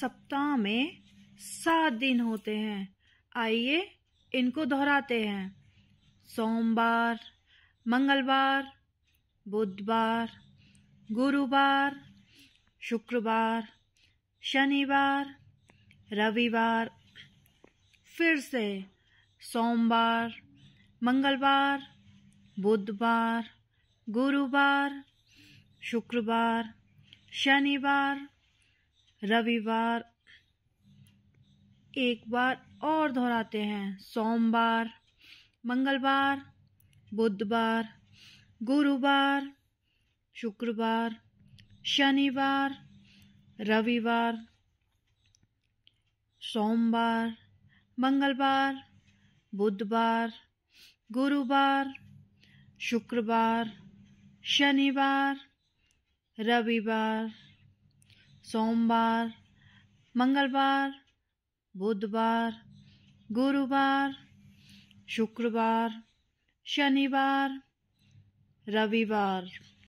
सप्ताह में सात दिन होते हैं आइए इनको दोहराते हैं सोमवार मंगलवार बुधवार गुरुवार शुक्रवार शनिवार रविवार फिर से सोमवार मंगलवार बुधवार गुरुवार शुक्रवार शनिवार रविवार एक बार और दोहराते हैं सोमवार मंगलवार बुधवार गुरुवार शुक्रवार शनिवार रविवार सोमवार मंगलवार बुधवार गुरुवार शुक्रवार शनिवार रविवार सोमवार मंगलवार बुधवार गुरुवार शुक्रवार शनिवार रविवार